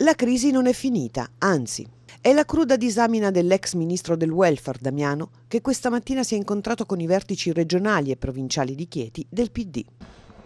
La crisi non è finita, anzi. È la cruda disamina dell'ex ministro del welfare Damiano che questa mattina si è incontrato con i vertici regionali e provinciali di Chieti del PD.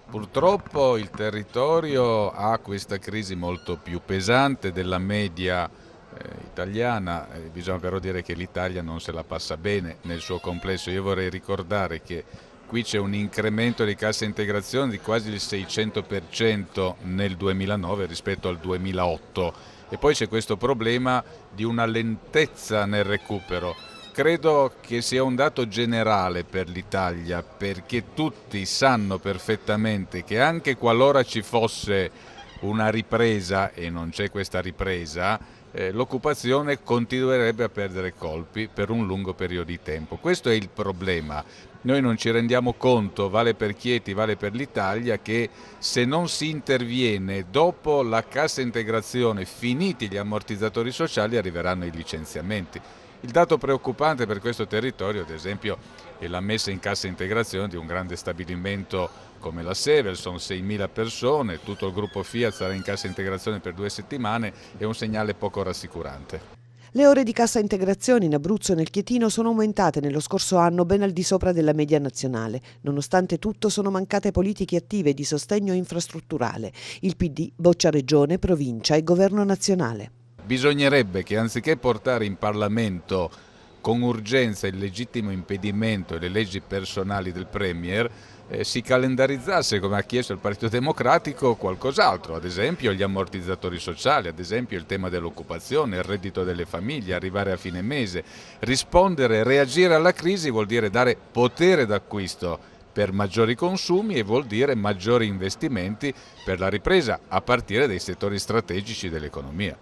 Purtroppo il territorio ha questa crisi molto più pesante della media eh, italiana, eh, bisogna però dire che l'Italia non se la passa bene nel suo complesso. Io vorrei ricordare che qui c'è un incremento di cassa integrazione di quasi il 600% nel 2009 rispetto al 2008 e poi c'è questo problema di una lentezza nel recupero. Credo che sia un dato generale per l'Italia perché tutti sanno perfettamente che anche qualora ci fosse una ripresa e non c'è questa ripresa, eh, l'occupazione continuerebbe a perdere colpi per un lungo periodo di tempo. Questo è il problema. Noi non ci rendiamo conto, vale per Chieti, vale per l'Italia, che se non si interviene dopo la cassa integrazione, finiti gli ammortizzatori sociali, arriveranno i licenziamenti. Il dato preoccupante per questo territorio, ad esempio, è la messa in cassa integrazione di un grande stabilimento come la Sever, sono 6.000 persone, tutto il gruppo Fiat sarà in cassa integrazione per due settimane, è un segnale poco rassicurante. Le ore di cassa integrazione in Abruzzo e nel Chietino sono aumentate nello scorso anno ben al di sopra della media nazionale. Nonostante tutto sono mancate politiche attive di sostegno infrastrutturale. Il PD boccia regione, provincia e governo nazionale bisognerebbe che anziché portare in Parlamento con urgenza il legittimo impedimento e le leggi personali del Premier, eh, si calendarizzasse, come ha chiesto il Partito Democratico, qualcos'altro, ad esempio gli ammortizzatori sociali, ad esempio il tema dell'occupazione, il reddito delle famiglie, arrivare a fine mese. Rispondere, reagire alla crisi vuol dire dare potere d'acquisto per maggiori consumi e vuol dire maggiori investimenti per la ripresa, a partire dai settori strategici dell'economia.